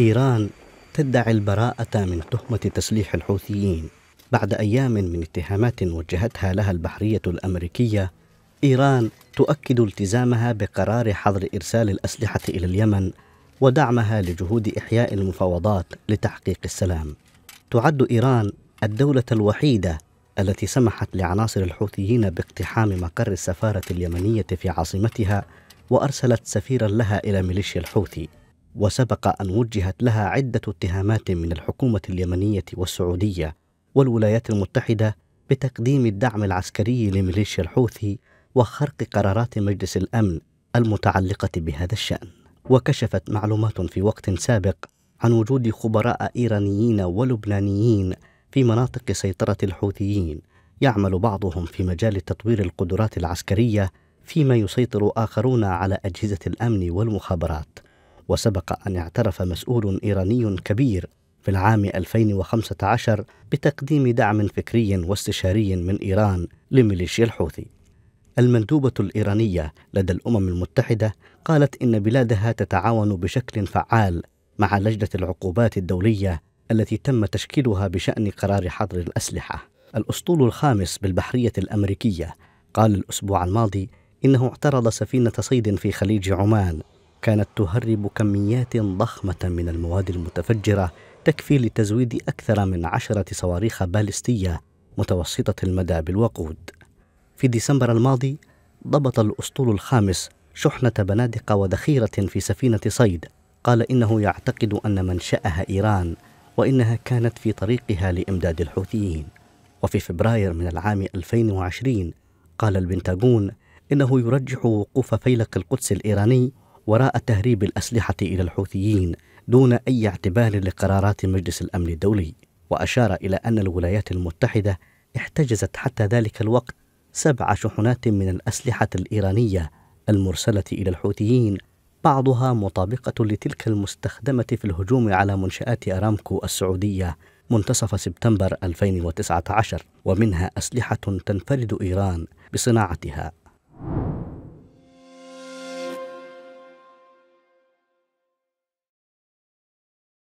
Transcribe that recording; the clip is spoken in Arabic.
إيران تدعي البراءة من تهمة تسليح الحوثيين بعد أيام من اتهامات وجهتها لها البحرية الأمريكية إيران تؤكد التزامها بقرار حظر إرسال الأسلحة إلى اليمن ودعمها لجهود إحياء المفاوضات لتحقيق السلام تعد إيران الدولة الوحيدة التي سمحت لعناصر الحوثيين باقتحام مقر السفارة اليمنية في عاصمتها وأرسلت سفيرا لها إلى ميليشيا الحوثي وسبق أن وجهت لها عدة اتهامات من الحكومة اليمنية والسعودية والولايات المتحدة بتقديم الدعم العسكري لميليشيا الحوثي وخرق قرارات مجلس الأمن المتعلقة بهذا الشأن. وكشفت معلومات في وقت سابق عن وجود خبراء إيرانيين ولبنانيين في مناطق سيطرة الحوثيين يعمل بعضهم في مجال تطوير القدرات العسكرية فيما يسيطر آخرون على أجهزة الأمن والمخابرات. وسبق أن اعترف مسؤول إيراني كبير في العام 2015 بتقديم دعم فكري واستشاري من إيران لميليشيا الحوثي. المندوبة الإيرانية لدى الأمم المتحدة قالت إن بلادها تتعاون بشكل فعال مع لجنة العقوبات الدولية التي تم تشكيلها بشأن قرار حظر الأسلحة. الأسطول الخامس بالبحرية الأمريكية قال الأسبوع الماضي إنه اعترض سفينة صيد في خليج عمان كانت تهرب كميات ضخمة من المواد المتفجرة تكفي لتزويد أكثر من عشرة صواريخ باليستية متوسطة المدى بالوقود. في ديسمبر الماضي ضبط الأسطول الخامس شحنة بنادق وذخيرة في سفينة صيد قال إنه يعتقد أن منشأها إيران وإنها كانت في طريقها لإمداد الحوثيين وفي فبراير من العام 2020 قال البنتاغون إنه يرجح وقوف فيلق القدس الإيراني وراء تهريب الأسلحة إلى الحوثيين دون أي اعتبار لقرارات مجلس الأمن الدولي وأشار إلى أن الولايات المتحدة احتجزت حتى ذلك الوقت سبع شحنات من الأسلحة الإيرانية المرسلة إلى الحوثيين بعضها مطابقة لتلك المستخدمة في الهجوم على منشآت أرامكو السعودية منتصف سبتمبر 2019 ومنها أسلحة تنفرد إيران بصناعتها